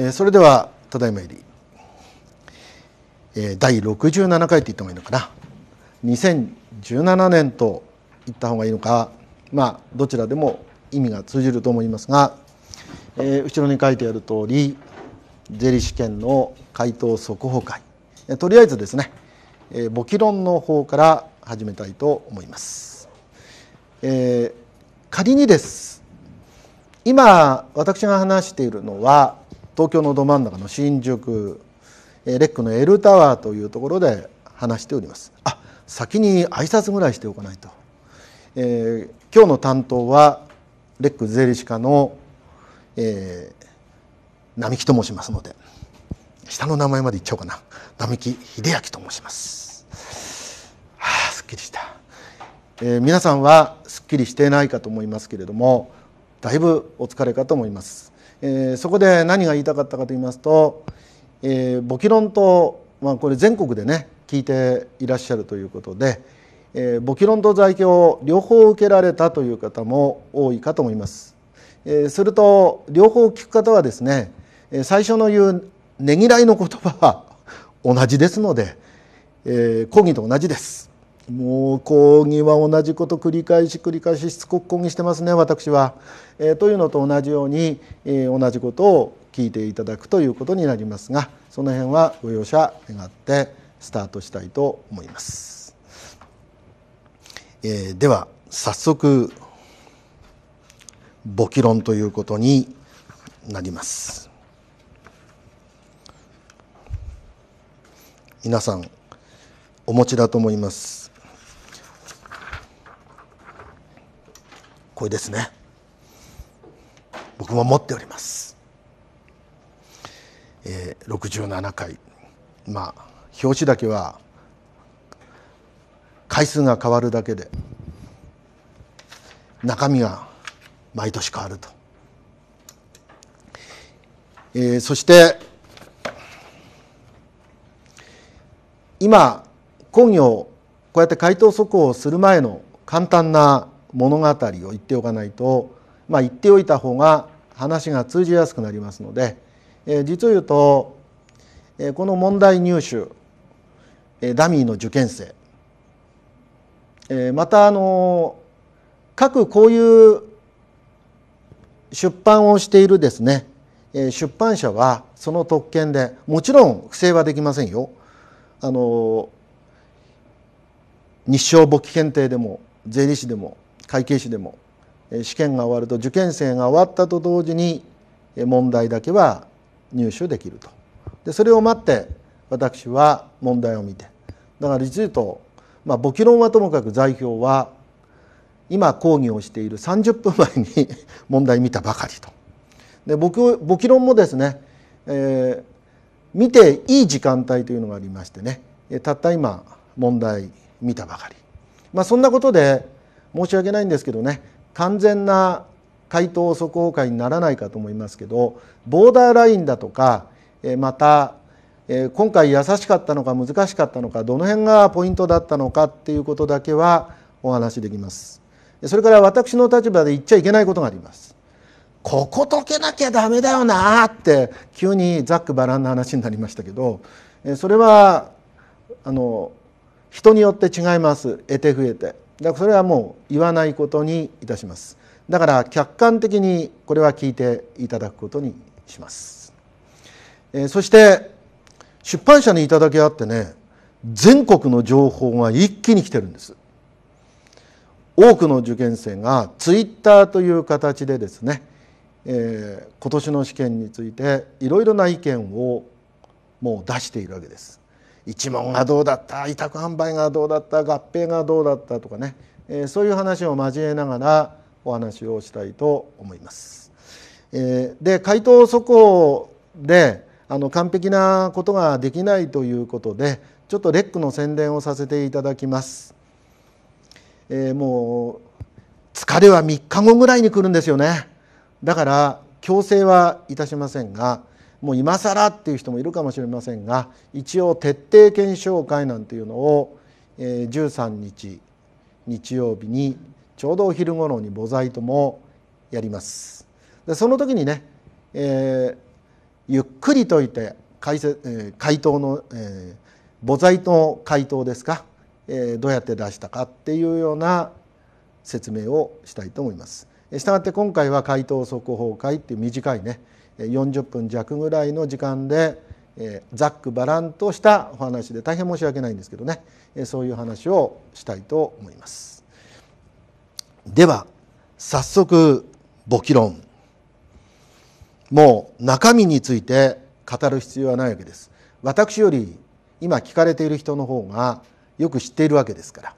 えそれではただいまより、え第67回って言ってもいいのかな2017年と言った方がいいのかまあどちらでも意味が通じると思いますが、えー、後ろに書いてある通り税理士験の回答速報会、えとりあえずですね、えー、簿記論の方から始めたいと思います。えー、仮にです今私が話しているのは東京のど真ん中の新宿レックの L タワーというところで話しておりますあ先に挨拶ぐらいしておかないと、えー、今日の担当はレック税理士課の、えー、並木と申しますので下の名前までいっちゃおうかな並木秀明と申しますはあすっきりした、えー、皆さんはすっきりしていないかと思いますけれどもだいぶお疲れかと思いますえー、そこで何が言いたかったかと言いますと、えー、簿記論と、まあ、これ全国でね聞いていらっしゃるということで、えー、簿記論と在京両方受けられたという方も多いかと思います。えー、すると両方聞く方はですね最初の言うねぎらいの言葉は同じですので、えー、講義と同じです。もう講義は同じこと繰り返し繰り返ししつこく講義してますね私は、えー、というのと同じように、えー、同じことを聞いていただくということになりますがその辺はご容赦願ってスタートしたいと思います。えー、では早速「簿記論」ということになります。皆さんお持ちだと思います。これですね僕も持っております、えー、67回まあ表紙だけは回数が変わるだけで中身が毎年変わると、えー、そして今工業こうやって回答速報をする前の簡単な物語を言っておかないと、まあ、言っておいた方が話が通じやすくなりますので、えー、実を言うと、えー、この問題入手、えー、ダミーの受験生、えー、またあの各こういう出版をしているですね出版社はその特権でもちろん不正はできませんよあの日照簿記検定でも税理士でも会計士でも試験が終わると受験生が終わったと同時に問題だけは入手できるとでそれを待って私は問題を見てだから実とまあ、簿記論はともかく代表は今講義をしている30分前に 問題見たばかりとで僕簿記論もですね、えー、見ていい時間帯というのがありましてねたった今問題見たばかり、まあ、そんなことで申し訳ないんですけどね完全な回答即行会にならないかと思いますけどボーダーラインだとかまた今回優しかったのか難しかったのかどの辺がポイントだったのかっていうことだけはお話しできますそれから私の立場で言っちゃいけないことがありますここ解けなきゃダメだよなって急にざっくばらんな話になりましたけどそれはあの人によって違います得て増えてだからそれはもう言わないことにいたしますだから客観的にこれは聞いていただくことにします、えそして出版社にいただきあってね全国の情報が一気に来てるんです多くの受験生がツイッターという形でですね、えー、今年の試験についていろいろな意見をもう出しているわけです一門がどうだった委託販売がどうだった合併がどうだったとかね、えー、そういう話を交えながらお話をしたいと思います。えー、で回答速報であの完璧なことができないということでちょっとレックの宣伝をさせていただきます。えー、もう疲れは3日後ぐらいに来るんですよね。だから強制はいたしませんがもう今更っていう人もいるかもしれませんが一応徹底検証会なんていうのを13日日曜日にちょうどお昼頃に母材ともやりますでその時にね、えー、ゆっくりといて解説、えー、回答の、えー、母材の回答ですか、えー、どうやって出したかっていうような説明をしたいと思います。したがって今回は回答速報会っていう短いね40分弱ぐらいの時間でざっくばらんとしたお話で大変申し訳ないんですけどねそういう話をしたいと思います。では早速簿記論もう中身について語る必要はないわけです。私より今聞かれている人の方がよく知っているわけですから、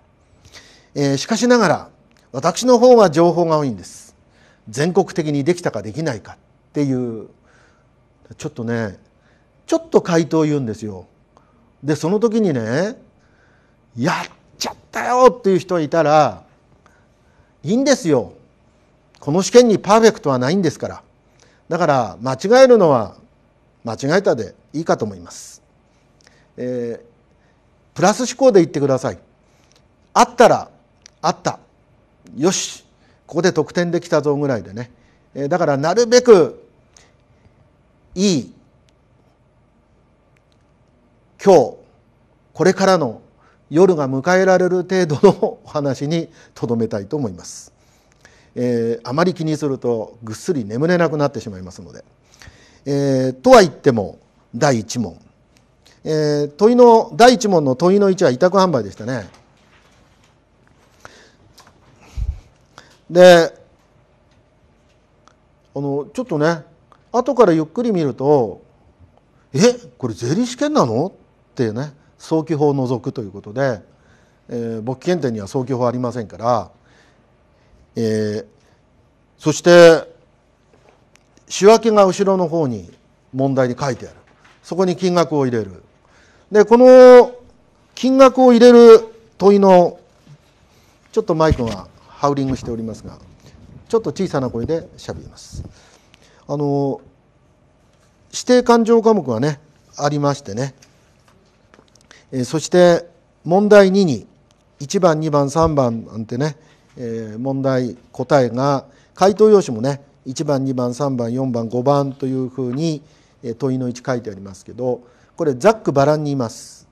えー、しかしながら私の方は情報が多いんです全国的にできたかできないかっていうちょっとねちょっと回答言うんですよ。でその時にね「やっちゃったよ!」っていう人いたらいいんですよ。この試験にパーフェクトはないんですから。だから間違えるのは間違えたでいいかと思います。えー、プラス思考で言ってください。あったらあった。よしここで得点できたぞぐらいでねだからなるべくいい今日これからの夜が迎えられる程度のお話にとどめたいと思います、えー、あまり気にするとぐっすり眠れなくなってしまいますので、えー、とは言っても第一問、えー、問いの第一問の問いの1は委託販売でしたねであのちょっとね後からゆっくり見ると「えこれ税理士験なの?」っていうね早期法を除くということで、えー、簿記検定には早期法ありませんから、えー、そして仕分けが後ろの方に問題に書いてあるそこに金額を入れるでこの金額を入れる問いのちょっとマイクがハウリングしておりますが。ちょっと小さな声でしゃべります。あの指定勘定科目がねありましてね、えそして問題2に1番2番3番なんてね、えー、問題答えが回答用紙もね1番2番3番4番5番というふうに問いの1書いてありますけどこれざっくばらんにいます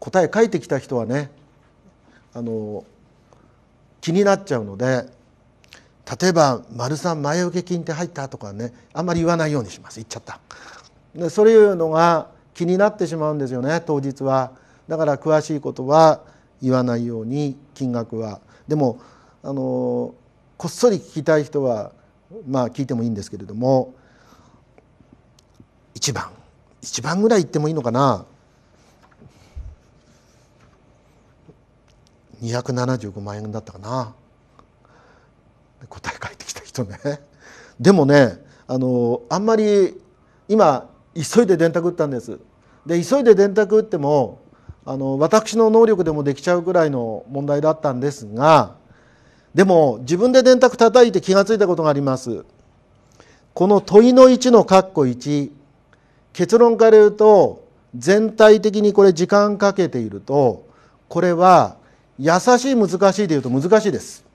答え書いてきた人はねあの気になっちゃうので例えば「丸三前受け金って入った?」とかねあんまり言わないようにします言っちゃったでそういうのが気になってしまうんですよね当日はだから詳しいことは言わないように金額はでもあのこっそり聞きたい人はまあ聞いてもいいんですけれども1番1番ぐらい言ってもいいのかな275万円だったかな答え返ってきた人ねでもねあのあんまり今急いで電卓打ったんですで急いで電卓打ってもあの私の能力でもできちゃうぐらいの問題だったんですがでも自分で電卓叩いて気が付いたことがありますこの問いの1の括弧1結論から言うと全体的にこれ時間かけているとこれは優しい難しいで言うと難しいです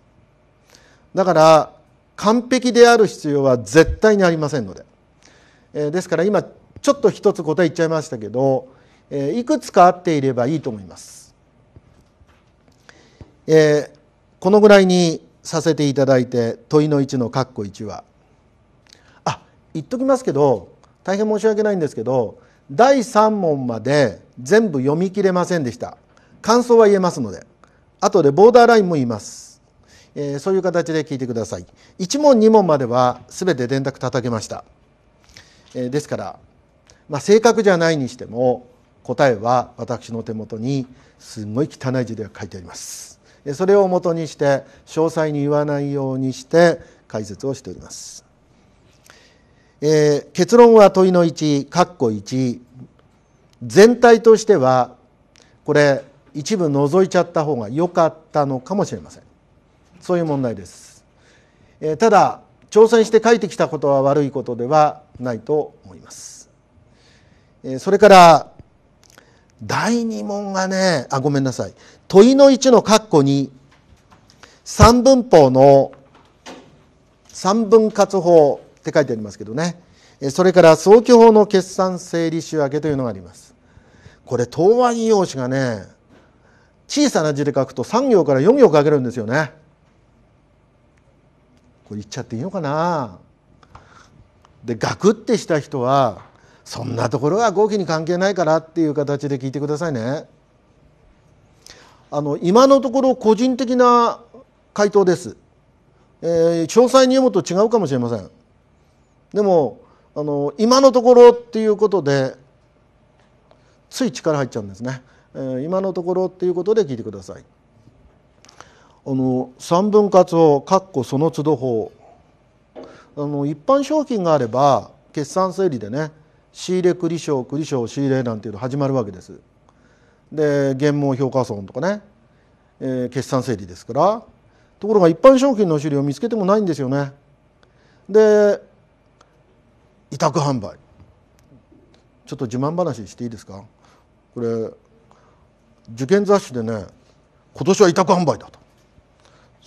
だから完璧である必要は絶対にありませんので、えですから今ちょっと一つ答え言っちゃいましたけど、えいくつかあっていればいいと思います、えこのぐらいにさせていただいて問いの1の括弧1はあ言っときますけど大変申し訳ないんですけど第3問まで全部読み切れませんでした感想は言えますので後でボーダーラインも言いますえー、そういう形で聞いてください1問2問までは全て電卓叩けました、えー、ですから、まあ、正確じゃないにしても答えは私の手元にすごい汚い字では書いてありますそれをもとにして詳細に言わないようにして解説をしております、えー、結論は問いの1かっこ1全体としてはこれ一部除いちゃった方が良かったのかもしれませんそういう問題です、えー、ただ挑戦して書いてきたことは悪いことではないと思います、えー、それから第二問がねあごめんなさい問いの1の括弧に三分法の三分割法って書いてありますけどねそれから早期法の決算整理仕分けというのがありますこれ答案用紙がね小さな字で書くと3行から4行書けるんですよねこれ言っちゃっていいのかなでガクってした人はそんなところは合否に関係ないからっていう形で聞いてくださいね。あの今のところ個人的な回答です、えー、詳細に読むと違うかもしれませんでもあの今のところっていうことでつい力入っちゃうんですね、えー、今のところっていうことで聞いてくださいあの三分割を括弧その都度法あの一般商品があれば決算整理でね仕入れ繰り賞繰り賞仕入れなんていうの始まるわけですで原毛評価損とかね、えー、決算整理ですからところが一般商品の資料を見つけてもないんですよねで委託販売ちょっと自慢話していいですかこれ受験雑誌でね今年は委託販売だと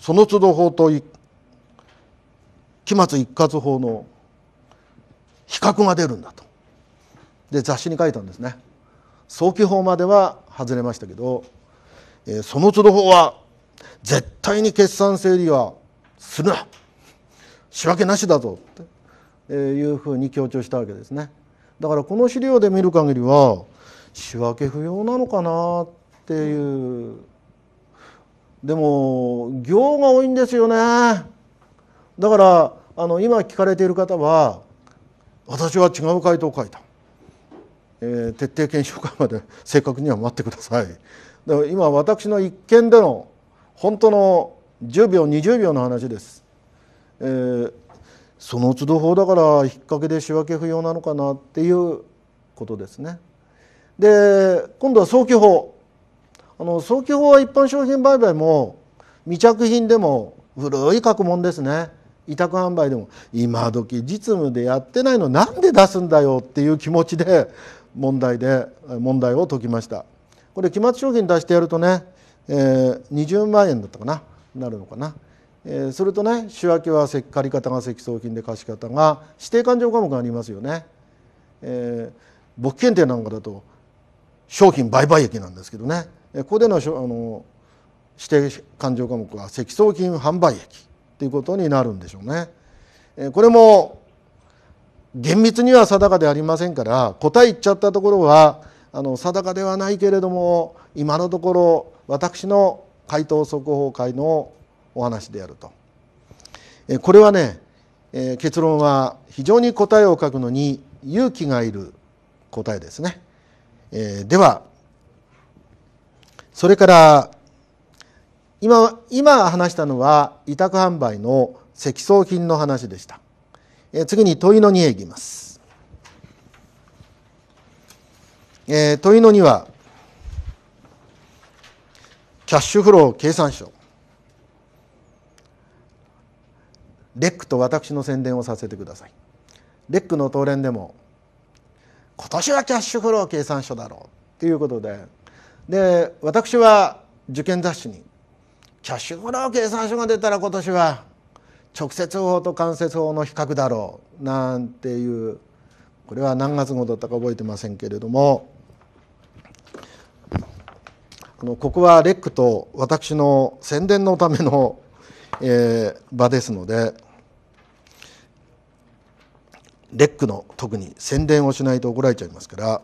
その都度法と期末一括法の比較が出るんだとで雑誌に書いたんですね早期法までは外れましたけど、えー、その都度法は絶対に決算整理はするな仕分けなしだぞっていうふうに強調したわけですねだからこの資料で見る限りは仕分け不要なのかなっていうでも行が多いんですよねだからあの今聞かれている方は私は違う回答を書いた、えー、徹底検証会まで正確には待ってくださいでか今私の一見での本当の10秒20秒の話です、えー、その都度法だから引っ掛けで仕分け不要なのかなっていうことですねで今度は早期法あの早期法は一般商品売買も未着品でも古い格問ですね委託販売でも今時実務でやってないのなんで出すんだよっていう気持ちで問題で問題を解きましたこれ期末商品出してやるとね、えー、20万円だったかななるのかな、えー、それとね仕分けは借方が積層金で貸方が指定勘定科目がありますよね、えー、簿記検定なんかだと商品売買益なんですけどねここでのあの指定勘定科目は積層金販売益ということになるんでしょうね。これも厳密には定かでありませんから答え言っちゃったところはあの定かではないけれども今のところ私の回答速報会のお話であると。これはね結論は非常に答えを書くのに勇気がいる答えですね。ではそれから今今話したのは委託販売の積層品の話でした。え次に問いの2へ行きます。えー、問いの2はキャッシュフロー計算書レックと私の宣伝をさせてください。レックの当連でも今年はキャッシュフロー計算書だろうということでで私は受験雑誌にキャッシュフロー計算書が出たら今年は直接法と間接法の比較だろうなんていうこれは何月号だったか覚えてませんけれどもあのここはレックと私の宣伝のための、えー、場ですのでレックの特に宣伝をしないと怒られちゃいますから。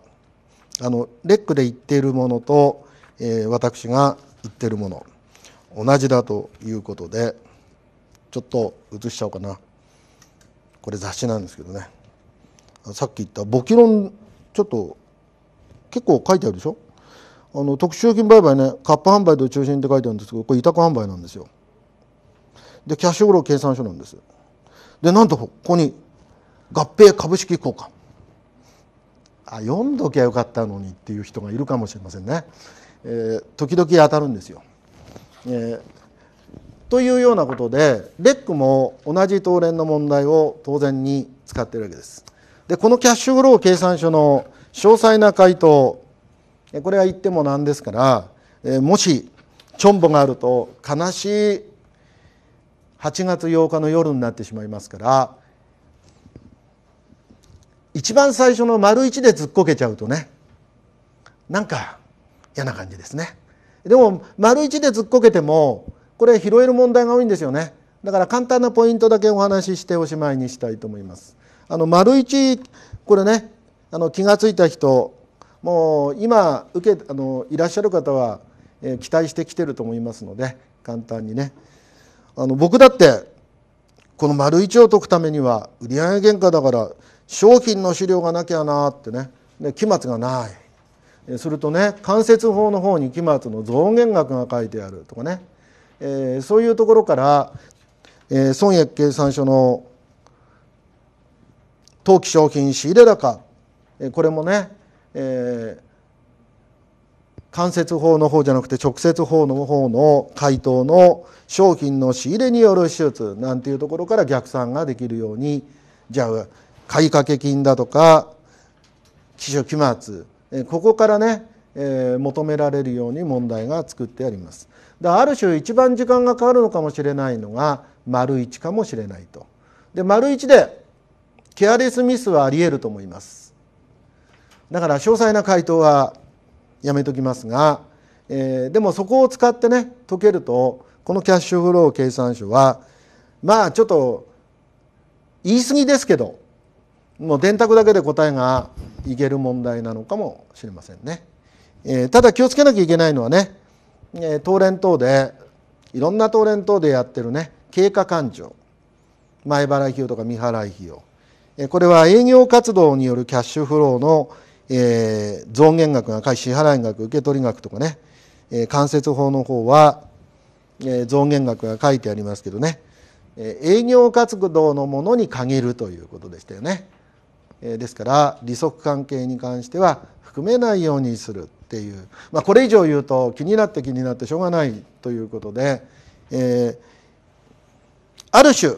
あのレックで言っているものと、えー、私が言ってるもの同じだということでちょっと映しちゃおうかなこれ雑誌なんですけどねさっき言った「簿記論」ちょっと結構書いてあるでしょあの特殊金売買ねカップ販売と中心って書いてあるんですけどこれ委託販売なんですよでキャッシュフロー計算書なんですでなんとここに合併株式交換あ読んどきゃよかったのにっていう人がいるかもしれませんね。えー、時々当たるんですよ、えー、というようなことでレックも同じ東連の問題を当然に使ってるわけです。でこのキャッシュフロー計算書の詳細な回答これは言ってもなんですから、えー、もしチョンボがあると悲しい8月8日の夜になってしまいますから一番最初の丸1で突っこけちゃうとねなんか嫌な感じですねでも丸1で突っこけてもこれ拾える問題が多いんですよねだから簡単なポイントだけお話ししておしまいにしたいと思いますあの丸1これねあの気が付いた人もう今受けあのいらっしゃる方は、え期待してきてると思いますので簡単にねあの僕だってこの丸1を解くためには売上原価だから商品の資料がなきゃなってねで期末がないするとね間接法の方に期末の増減額が書いてあるとかね、えー、そういうところから、えー、損益計算書の当期商品仕入れ高これもね、えー、間接法の方じゃなくて直接法の方の回答の商品の仕入れによる手術なんていうところから逆算ができるようにじゃあ買掛金だとか期初期末ここからね、え求められるように問題が作ってあります。だある種一番時間がかかるのかもしれないのが丸1かもしれないと。で丸1でケアレスミスはあり得ると思います。だから詳細な回答はやめときますが、えー、でもそこを使ってね解けるとこのキャッシュフロー計算書はまあちょっと言い過ぎですけどもう電卓だけで答えがいける問題なのかもしれませんね。えー、ただ気をつけなきゃいけないのはね、え連等でいろんな当連等でやってるね経過勘定前払い費用とか未払い費用、えこれは営業活動によるキャッシュフローの、えー、増減額が返し支払い額受取額とかね、えー、間接法の方は、えー、増減額が書いてありますけどね、えー、営業活動のものに限るということでしたよね。ですから利息関係に関しては含めないようにするっていう、まあ、これ以上言うと気になって気になってしょうがないということで、えー、ある種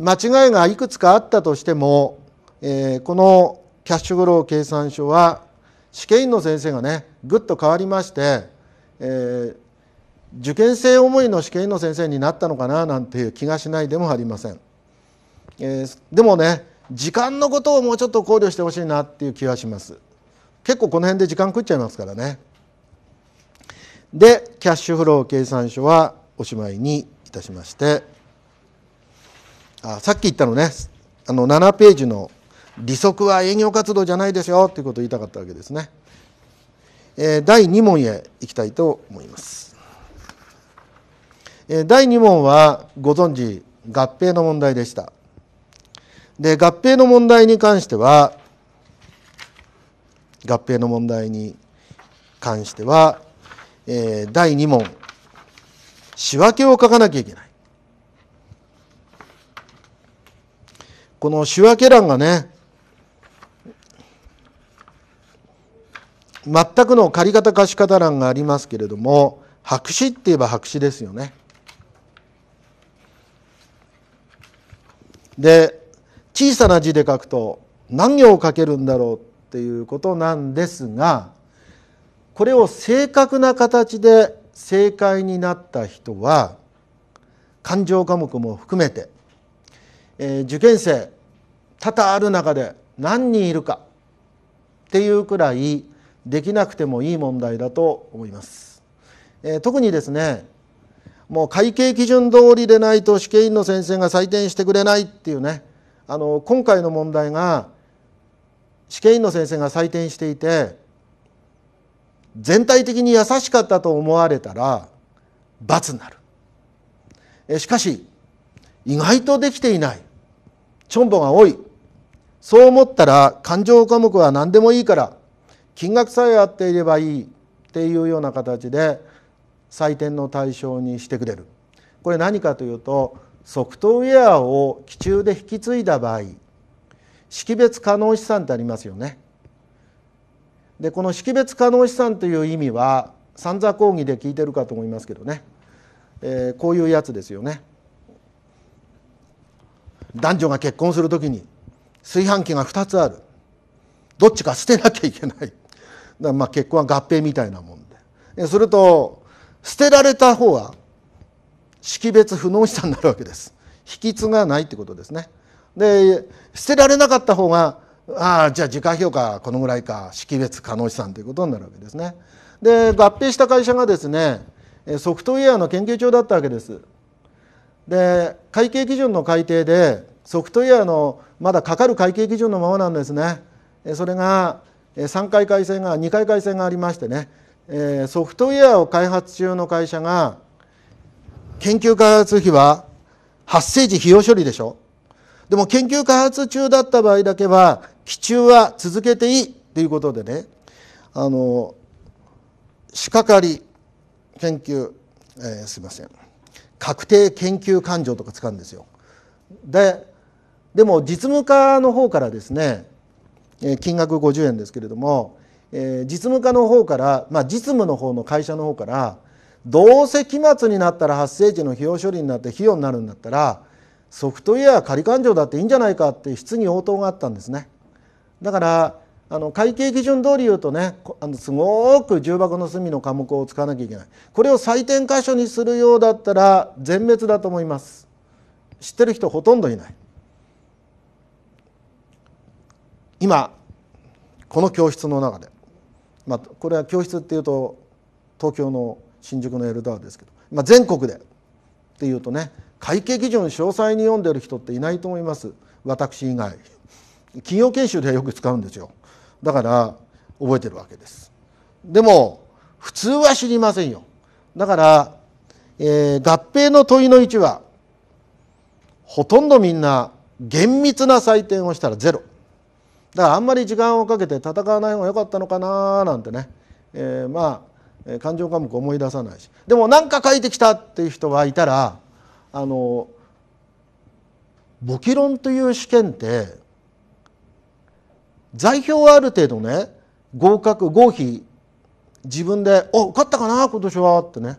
間違いがいくつかあったとしても、えー、このキャッシュフロー計算書は試験員の先生がねぐっと変わりまして、えー、受験生思いの試験員の先生になったのかななんていう気がしないでもありません。えー、でもね時間のことをもうちょっと考慮してほしいなっていう気はします結構この辺で時間食っちゃいますからねでキャッシュフロー計算書はおしまいにいたしましてあさっき言ったのねあの7ページの利息は営業活動じゃないですよということを言いたかったわけですね、えー、第2問へ行きたいと思います、えー、第2問はご存知合併の問題でしたで合併の問題に関しては合併の問題に関しては、えー、第2問仕分けを書かなきゃいけないこの仕分け欄がね全くの借方貸方欄がありますけれども白紙って言えば白紙ですよね。で小さな字で書くと何行書けるんだろうっていうことなんですがこれを正確な形で正解になった人は勘定科目も含めて、えー、受験生多々ある中で何人いるかっていうくらいできなくてもいい問題だと思います。えー、特にですねもう会計基準通りでないと試験員の先生が採点してくれないっていうねあの今回の問題が試験員の先生が採点していて全体的に優しかったと思われたら罰になるえしかし意外とできていないチョンボが多いそう思ったら勘定科目は何でもいいから金額さえ合っていればいいっていうような形で採点の対象にしてくれるこれ何かというとソフトウェアを機中で引き継いだ場合識別可能資産ってありますよね。でこの識別可能資産という意味は三座講義で聞いてるかと思いますけどね、えー、こういうやつですよね。男女が結婚する時に炊飯器が2つあるどっちか捨てなきゃいけないだまあ結婚は合併みたいなもんでそれと捨てられた方は識別不能資産になるわけです引き継がないってことですねで捨てられなかった方がああじゃあ時価評価このぐらいか識別可能資産ということになるわけですねで合併した会社がですねソフトウェアの研究長だったわけですで会計基準の改定でソフトウェアのまだかかる会計基準のままなんですねそれが3回改正が2回改正がありましてねソフトウェアを開発中の会社が研究開発費は発生時費用処理でしょでも研究開発中だった場合だけは基中は続けていいということでねあの仕掛かり研究、えー、すいません確定研究勘定とか使うんですよ。ででも実務課の方からですね金額50円ですけれども、え実務課の方から、まあ、実務の方の会社の方からどうせ期末になったら発生時の費用処理になって費用になるんだったらソフトウェア仮勘定だっていいんじゃないかって質疑応答があったんですねだからあの会計基準通り言うとねあのすごく重箱の隅の科目を使わなきゃいけないこれを採点箇所にするようだったら全滅だと思います知ってる人ほとんどいない今この教室の中で、まあ、これは教室っていうと東京の新宿のエルダーですけど、まあ、全国でっていうとね会計基準詳細に読んでる人っていないと思います私以外企業研修ではよく使うんですよだから覚えてるわけですでも普通は知りませんよだから、えー、合併の問いの位置はほとんどみんな厳密な採点をしたらゼロだからあんまり時間をかけて戦わない方が良かったのかななんてね、えー、まあ勘定科目思い出さないしでも何か書いてきたっていう人がいたらあの簿記論という試験って代表はある程度ね合格合否自分で「お受かったかな今年は」ってね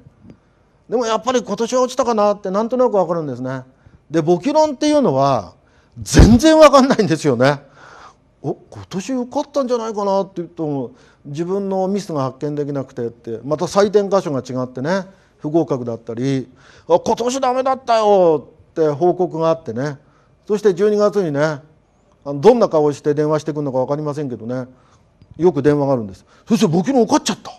でもやっぱり今年は落ちたかなってなんとなく分かるんですねで簿記論っていうのは全然分かんないんですよねお今年受かったんじゃないかなって言っても自分のミスが発見できなくてってまた採点箇所が違ってね不合格だったり「あ今年ダメだったよ」って報告があってねそして12月にねどんな顔して電話してくるのか分かりませんけどねよく電話があるんですそして僕に受かっちゃった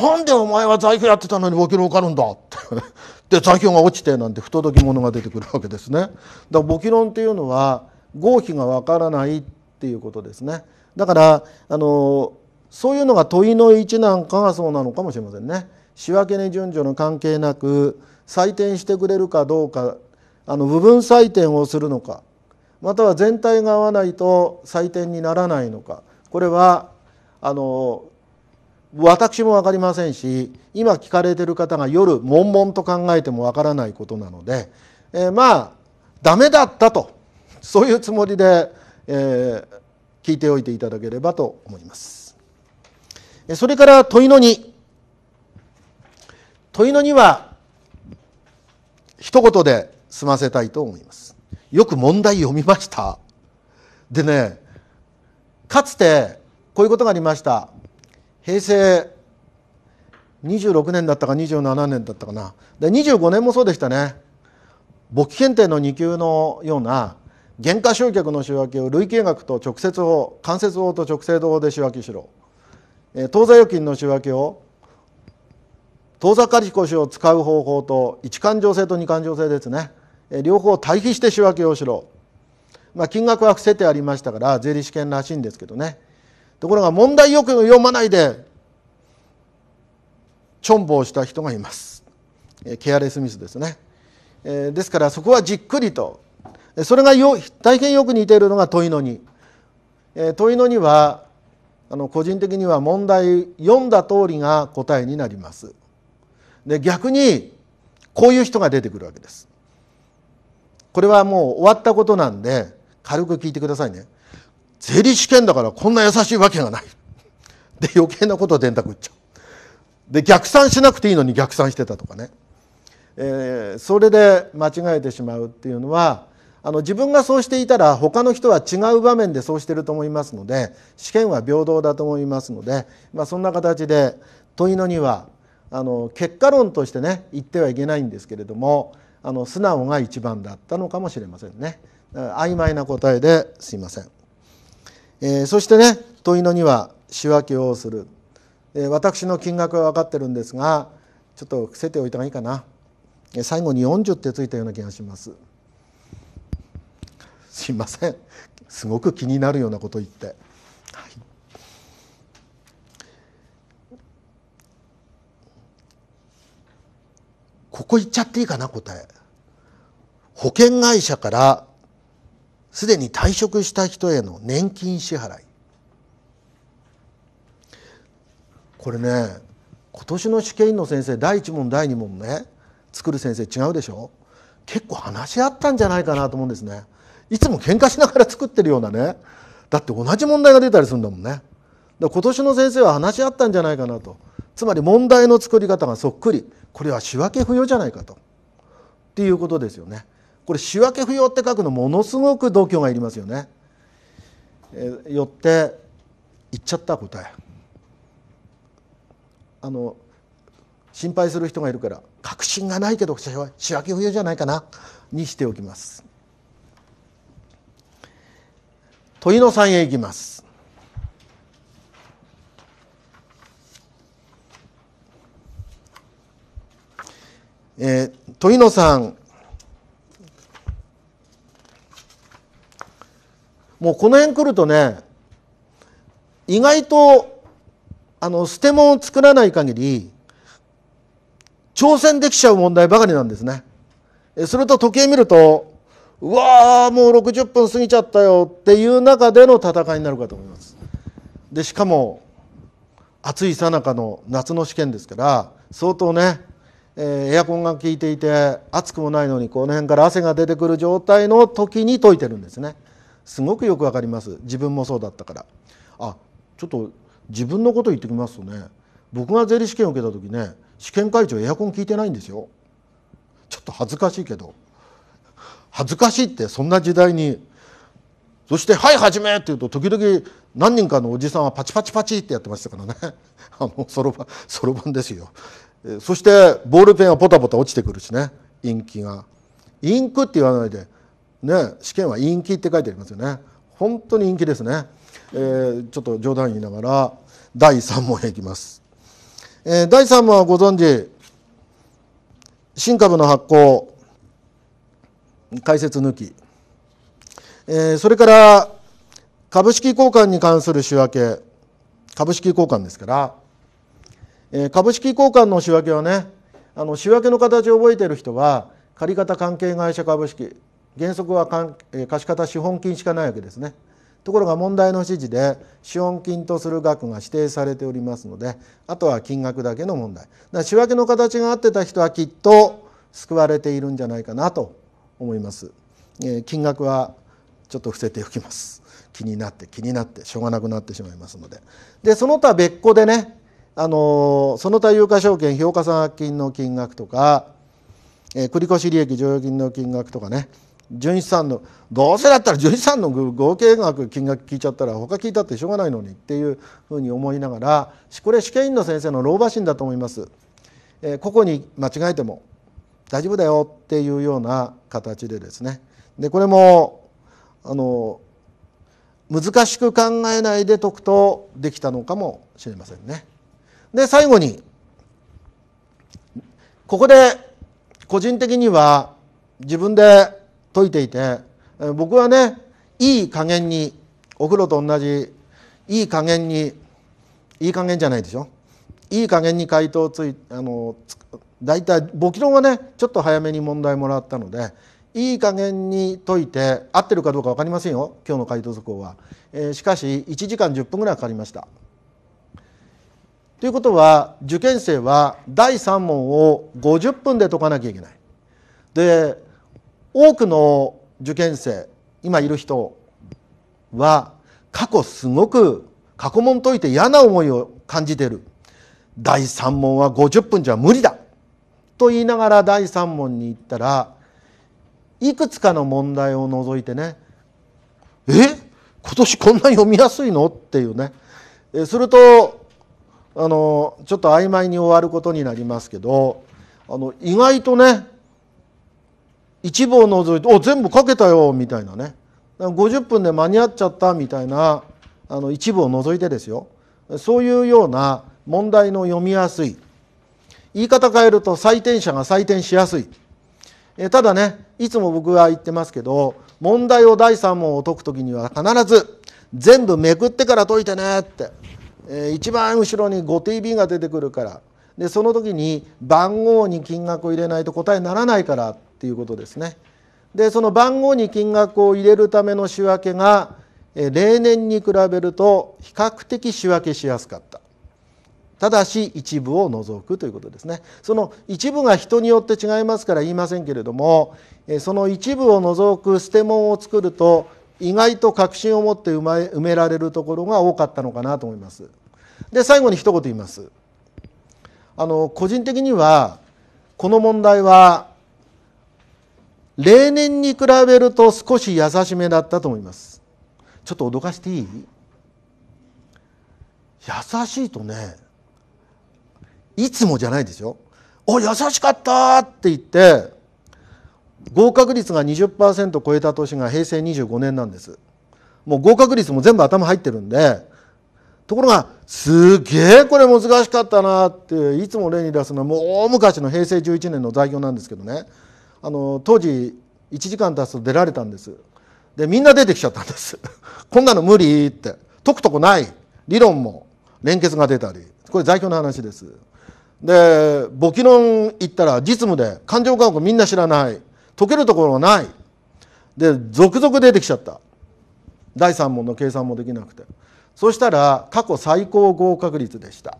なんでお前は在庫やってたのに記の受かるんだって で在庫が落ちてなんて不届き者が出てくるわけですねだから簿記論っていうのは合否がわからないっていうことですね。だからあのそういうのが問いの位置なんかがそうなのかもしれませんね。仕分けに順序の関係なく採点してくれるかどうかあの部分採点をするのかまたは全体が合わないと採点にならないのかこれはあの私も分かりませんし今聞かれてる方が夜悶々と考えても分からないことなので、えー、まあダメだったとそういうつもりで、えー、聞いておいていただければと思いますそれから問いの2問いの2は一言で済ませたいと思いますよく問題読みましたでねかつてこういうことがありました平成26年だったか27年だったかなで25年もそうでしたね簿記検定の2級のような減価償却の仕分けを累計額と直接法間接法と直接法で仕分けしろ当座預金の仕分けを当座借越を使う方法と一貫定制と二貫定制ですね両方対比して仕分けをしろ、まあ、金額は伏せてありましたから税理士験らしいんですけどねところが問題よく読まないでちょんぼをした人がいますケアレスミスですねですからそこはじっくりとそれがよ大変よく似ているのが問いの2、えー、問いの2はあの個人的には問題読んだ通りが答えになりますで逆にこういう人が出てくるわけですこれはもう終わったことなんで軽く聞いてくださいね税理試験だからこんな優しいわけがないで余計なことを電卓打っちゃうで逆算しなくていいのに逆算してたとかね、えー、それで間違えてしまうっていうのはあの自分がそうしていたら他の人は違う場面でそうしてると思いますので試験は平等だと思いますので、まあ、そんな形で問いのにはあの結果論としてね言ってはいけないんですけれどもあの素直が一番だったのかもしれませんね曖昧な答えですいません、えー、そしてね問いのには仕分けをする、えー、私の金額は分かってるんですがちょっと伏せておいた方がいいかな最後に40ってついたような気がしますすいませんすごく気になるようなこと言って、はい、ここ言っちゃっていいかな答え保険会社からすでに退職した人への年金支払いこれね今年の試験員の先生第1問第2問ね作る先生違うでしょ結構話し合ったんじゃないかなと思うんですね。いつも喧嘩しながら作ってるようなねだって同じ問題が出たりするんだもんね。だ今年の先生は話し合ったんじゃないかなとつまり問題の作り方がそっくりこれは仕分け不要じゃないかとっていうことですよね。これ仕分け不要って書くのものすごく度胸がいりますよね。えよって言っちゃった答え。あの心配する人がいるから確信がないけど仕分け不要じゃないかなにしておきます。問の3へ行きます。えー、問の3もうこの辺来るとね意外とあの捨て物を作らない限り挑戦できちゃう問題ばかりなんですね。それと時計見るとうわーもう60分過ぎちゃったよっていう中での戦いになるかと思います。でしかも暑いさなかの夏の試験ですから相当ね、えエアコンが効いていて暑くもないのにこの辺から汗が出てくる状態の時に解いてるんですねすごくよくわかります自分もそうだったからあちょっと自分のこと言ってきますとね僕が税理試験を受けた時ね試験会長エアコン効いてないんですよちょっと恥ずかしいけど恥ずかしいってそんな時代にそして「はい始め!」って言うと時々何人かのおじさんはパチパチパチってやってましたからね あそろばんそろばんですよそしてボールペンはポタポタ落ちてくるしねインキがインクって言わないでね試験はインキって書いてありますよね本当にインキですね、えー、ちょっと冗談言いながら第3問へ行きます、えー、第3問はご存知新株の発行解説抜き、えー、それから株式交換に関する仕分け株式交換ですから、えー、株式交換の仕分けはねあの仕分けの形を覚えている人は借方関係会社株式原則は貸方資本金しかないわけですねところが問題の指示で資本金とする額が指定されておりますのであとは金額だけの問題だ仕分けの形が合ってた人はきっと救われているんじゃないかなと思います、えー、金額はちょっと伏せておきます気になって気になってしょうがなくなってしまいますのででその他別個でねあのその他有価証券評価差額金の金額とか、えー、繰越利益剰余金の金額とかね純資産のどうせだったら純資産の合計額金額聞いちゃったら他聞いたってしょうがないのにっていうふうに思いながらこれ試験員の先生の老婆心だと思います、えー、ここに間違えても大丈夫だよっていうような形でですねでこれもあの難しく考えないで解くとできたのかもしれませんね。で最後にここで個人的には自分で解いていて僕はねいい加減にお風呂と同じいい加減にいい加減じゃないでしょいい加減に解答をついあの大体簿記論はねちょっと早めに問題もらったのでいい加減に解いて合ってるかどうか分かりませんよ今日の解答図報は、えー、しかし1時間10分ぐらいかかりましたということは受験生は第3問を50分で解かなきゃいけないで多くの受験生今いる人は過去すごく過去問解いて嫌な思いを感じてる第3問は50分じゃ無理だと言いながら第3問に行ったらいくつかの問題を除いてね「え今年こんな読みやすいの?」っていうねするとあのちょっと曖昧に終わることになりますけどあの意外とね一部を除いて「お全部書けたよ」みたいなね50分で間に合っちゃったみたいなあの一部を除いてですよそういうような問題の読みやすい言い方変えると採点者が採点しやすい、えただねいつも僕は言ってますけど問題を第3問を解く時には必ず全部めくってから解いてねって、えー、一番後ろに 5TB が出てくるからでその時に番号に金額を入れないと答えにならないからっていうことですね。でその番号に金額を入れるための仕分けが例年に比べると比較的仕分けしやすかったただし一部を除くということですねその一部が人によって違いますから言いませんけれどもその一部を除く捨て物を作ると意外と確信を持って埋められるところが多かったのかなと思いますで最後に一言言いますあの個人的にはこの問題は例年に比べると少し優しめだったと思いますちょっと脅かしていい優しいとねいつもじゃないですよ。お優しかったって言って合格率が20%超えた年が平成25年なんですもう合格率も全部頭入ってるんでところがすげえこれ難しかったなっていつも例に出すのはもう大昔の平成11年の在業なんですけどねあの当時1時間経つと出られたんですでみんな出てきちゃったんです こんなの無理って解くとこない理論も連結が出たりこれ在京の話ですで簿記論行ったら実務で勘定科目みんな知らない解けるところがないで続々出てきちゃった第3問の計算もできなくてそしたら過去最高合格率でした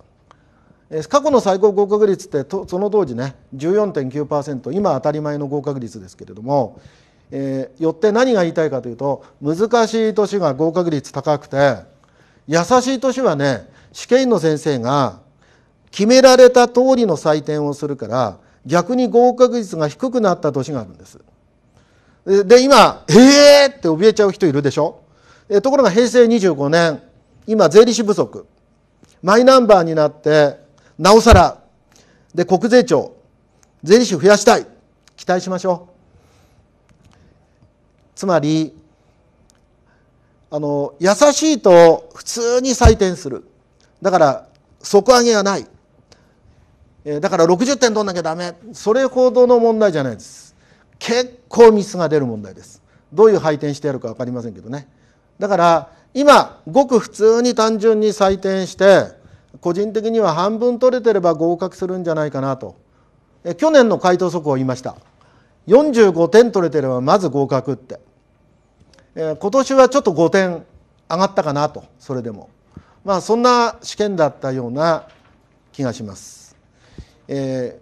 過去の最高合格率ってその当時ね14.9%今当たり前の合格率ですけれども、えー、よって何が言いたいかというと難しい年が合格率高くて優しい年はね試験員の先生が決められた通りの採点をするから逆に合格率が低くなった年があるんです。で今「ええー!」って怯えちゃう人いるでしょところが平成25年今税理士不足マイナンバーになってなおさらで国税庁税理士増やしたい期待しましょうつまりあの優しいと普通に採点するだから底上げがないだから60点取んなきゃダメそれほどの問題じゃないです結構ミスが出る問題ですどういう配点してやるか分かりませんけどねだから今ごく普通に単純に採点して個人的には半分取れてれば合格するんじゃないかなと去年の回答速報を言いました45点取れてればまず合格って今年はちょっと5点上がったかなとそれでもまあそんな試験だったような気がしますえ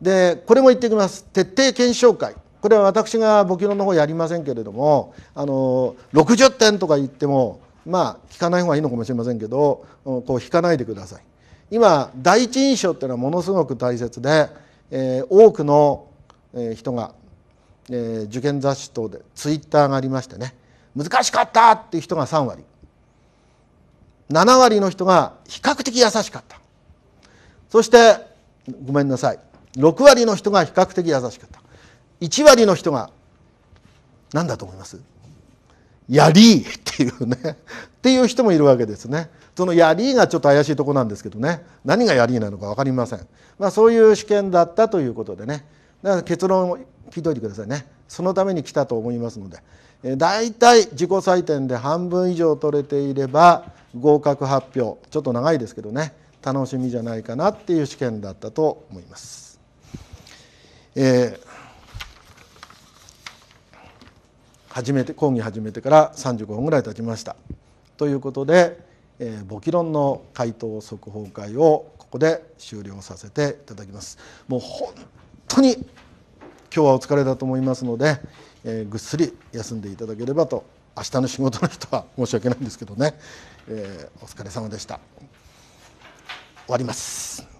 ー、でこれも言ってきます徹底検証会これは私が募金論の方やりませんけれどもあの60点とか言ってもまあ聞かない方がいいのかもしれませんけどこう引かないでください。今第一印象っていうのはものすごく大切で、えー、多くの人が、えー、受験雑誌等でツイッターがありましてね難しかったっていう人が3割7割の人が比較的優しかったそしてごめんなさい6割の人が比較的優しかった1割の人が何だと思いますやりーっていうねっていう人もいるわけですねそのやりーがちょっと怪しいとこなんですけどね何がやりーなのか分かりません、まあ、そういう試験だったということでねだから結論を聞いといてくださいねそのために来たと思いますので、えー、大体自己採点で半分以上取れていれば合格発表ちょっと長いですけどね楽しみじゃないかなっていう試験だったと思います。えー始めて講義始めてから35分ぐらい経ちました。ということで、えー、簿記論の回答速報会をここで終了させていただきます。もう本当に今日はお疲れだと思いますので、えー、ぐっすり休んでいただければと明日の仕事の人は申し訳ないんですけどね、えー、お疲れ様でした。終わります。